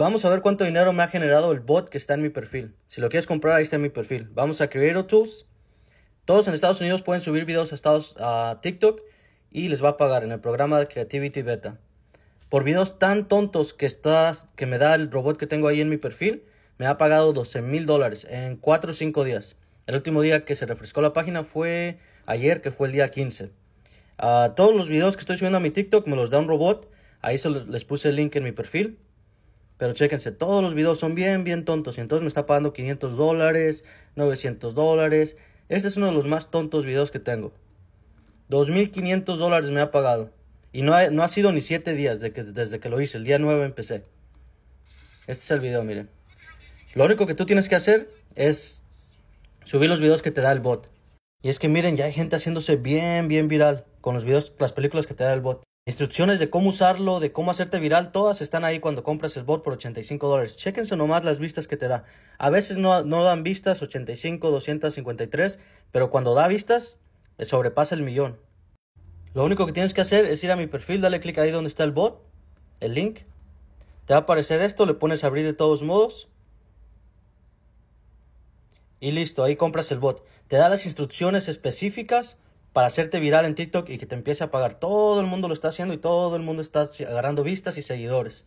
Vamos a ver cuánto dinero me ha generado el bot que está en mi perfil. Si lo quieres comprar, ahí está en mi perfil. Vamos a Creator Tools. Todos en Estados Unidos pueden subir videos a, Estados, a TikTok y les va a pagar en el programa de Creativity Beta. Por videos tan tontos que, que me da el robot que tengo ahí en mi perfil, me ha pagado 12 mil dólares en 4 o 5 días. El último día que se refrescó la página fue ayer, que fue el día 15. Ah, todos los videos que estoy subiendo a mi TikTok me los da un robot. Ahí se les puse el link en mi perfil. Pero chequense, todos los videos son bien, bien tontos. Y entonces me está pagando 500 dólares, 900 dólares. Este es uno de los más tontos videos que tengo. 2.500 dólares me ha pagado. Y no ha, no ha sido ni 7 días que, desde que lo hice. El día 9 empecé. Este es el video, miren. Lo único que tú tienes que hacer es subir los videos que te da el bot. Y es que miren, ya hay gente haciéndose bien, bien viral con los videos, las películas que te da el bot. Instrucciones de cómo usarlo, de cómo hacerte viral, todas están ahí cuando compras el bot por 85 dólares. Chéquense nomás las vistas que te da. A veces no, no dan vistas, 85, 253, pero cuando da vistas, sobrepasa el millón. Lo único que tienes que hacer es ir a mi perfil, dale clic ahí donde está el bot, el link. Te va a aparecer esto, le pones abrir de todos modos. Y listo, ahí compras el bot. Te da las instrucciones específicas para hacerte viral en TikTok y que te empiece a pagar. Todo el mundo lo está haciendo y todo el mundo está agarrando vistas y seguidores.